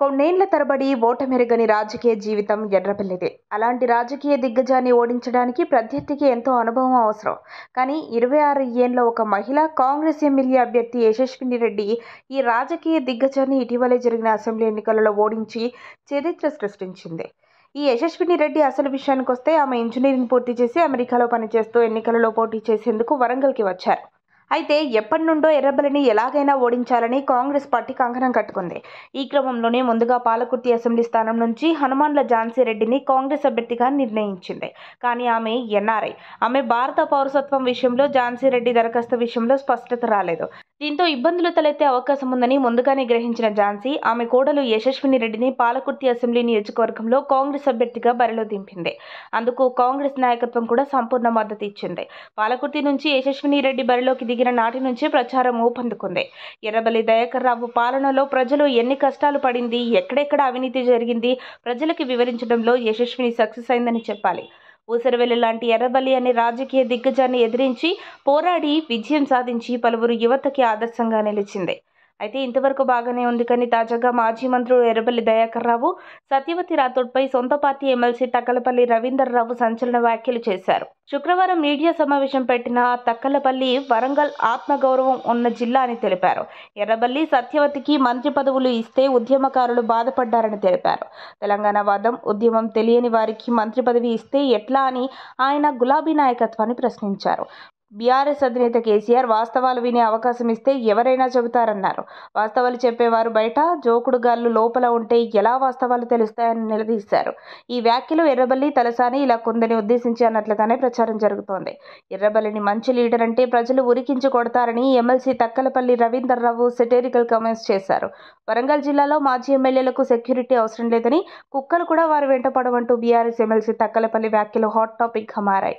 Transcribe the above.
కొన్నేళ్ల తరబడి ఓటమిరగని రాజకీయ జీవితం ఎర్రపిల్లిదే అలాంటి రాజకీయ దిగ్గజాన్ని ఓడించడానికి ప్రత్యర్థికి ఎంతో అనుభవం అవసరం కానీ ఇరవై ఆరు ఏళ్ళ ఒక మహిళ కాంగ్రెస్ ఎమ్మెల్యే అభ్యర్థి యశస్విని రెడ్డి ఈ రాజకీయ దిగ్గజాన్ని ఇటీవలే జరిగిన అసెంబ్లీ ఎన్నికలలో ఓడించి చరిత్ర సృష్టించింది ఈ యశస్విని రెడ్డి అసలు విషయానికి వస్తే ఆమె ఇంజనీరింగ్ పూర్తి చేసి అమెరికాలో పనిచేస్తూ ఎన్నికలలో పోటీ చేసేందుకు వరంగల్కి వచ్చారు అయితే ఎప్పటి నుండో ఎర్రబల్లిని ఎలాగైనా ఓడించాలని కాంగ్రెస్ పార్టీ కంకణం కట్టుకుంది ఈ క్రమంలోనే ముందుగా పాలకుర్తి అసెంబ్లీ స్థానం నుంచి హనుమాన్ల ఝాన్సీ రెడ్డిని కాంగ్రెస్ అభ్యర్థిగా నిర్ణయించింది కానీ ఆమె ఎన్ఆర్ఐ ఆమె భారత పౌరసత్వం విషయంలో ఝాన్సీ రెడ్డి దరఖాస్తు విషయంలో స్పష్టత రాలేదు దీంతో ఇబ్బందులు తలెత్తే అవకాశం ఉందని ముందుగానే గ్రహించిన ఝాన్సీ ఆమె కోడలు యశస్విని రెడ్డిని పాలకుర్తి అసెంబ్లీ నియోజకవర్గంలో కాంగ్రెస్ అభ్యర్థిగా బరిలో దింపింది అందుకు కాంగ్రెస్ నాయకత్వం కూడా సంపూర్ణ మద్దతు ఇచ్చింది పాలకుర్తి నుంచి యశస్విని రెడ్డి బరిలోకి దిగిన నాటి నుంచి ప్రచారం ఊపందుకుంది ఎర్రబలి దయాకర్ రావు పాలనలో ప్రజలు ఎన్ని కష్టాలు పడింది ఎక్కడెక్కడ అవినీతి జరిగింది ప్రజలకి వివరించడంలో యశస్విని సక్సెస్ అయిందని చెప్పాలి ఊసరవెల్లి లాంటి ఎర్రబల్లి అనే రాజకీయ దిగ్గజాన్ని ఎదిరించి పోరాడి విజయం సాధించి పలువురు యువతకి ఆదర్శంగా నిలిచింది అయితే ఇంతవరకు బాగానే ఉంది కానీ తాజాగా మాజీ మంత్రులు ఎర్రబల్లి దయాకర్ రావు సత్యవతి రాథోడ్పై సొంత పార్టీ ఎమ్మెల్సీ తక్కలపల్లి రవీందర్ రావు సంచలన వ్యాఖ్యలు చేశారు శుక్రవారం మీడియా సమావేశం పెట్టిన తక్కలపల్లి వరంగల్ ఆత్మగౌరవం ఉన్న జిల్లా అని తెలిపారు ఎర్రబల్లి సత్యవతికి మంత్రి పదవులు ఇస్తే ఉద్యమకారులు బాధపడ్డారని తెలిపారు తెలంగాణ వాదం ఉద్యమం తెలియని వారికి మంత్రి పదవి ఇస్తే ఎట్లా అని ఆయన గులాబీ నాయకత్వాన్ని ప్రశ్నించారు బీఆర్ఎస్ అధినేత కేసీఆర్ వాస్తవాలు వినే అవకాశం ఇస్తే ఎవరైనా చెబుతారన్నారు వాస్తవాలు చెప్పేవారు బయట జోకుడుగాళ్ళు లోపల ఉంటే ఎలా వాస్తవాలు తెలుస్తాయని నిలదీశారు ఈ వ్యాఖ్యలు ఎర్రబల్లి తలసాని ఇలా కొందరిని ఉద్దేశించి అన్నట్లుగానే ప్రచారం జరుగుతోంది ఎర్రబల్లిని మంచి లీడర్ అంటే ప్రజలు ఉరికించి కొడతారని MLC Takkalapalli Ravinder Rao satirical comments చేశారు వరంగల్ జిల్లాలో మాజీ ఎమ్మెల్యేలకు సెక్యూరిటీ అవసరం లేదని కుక్కలు కూడా వారు వెంటపడమంటూ బీఆర్ఎస్ ఎమ్మెల్సీ తక్కలపల్లి వ్యాఖ్యలు హాట్ టాపిక్గా మారాయి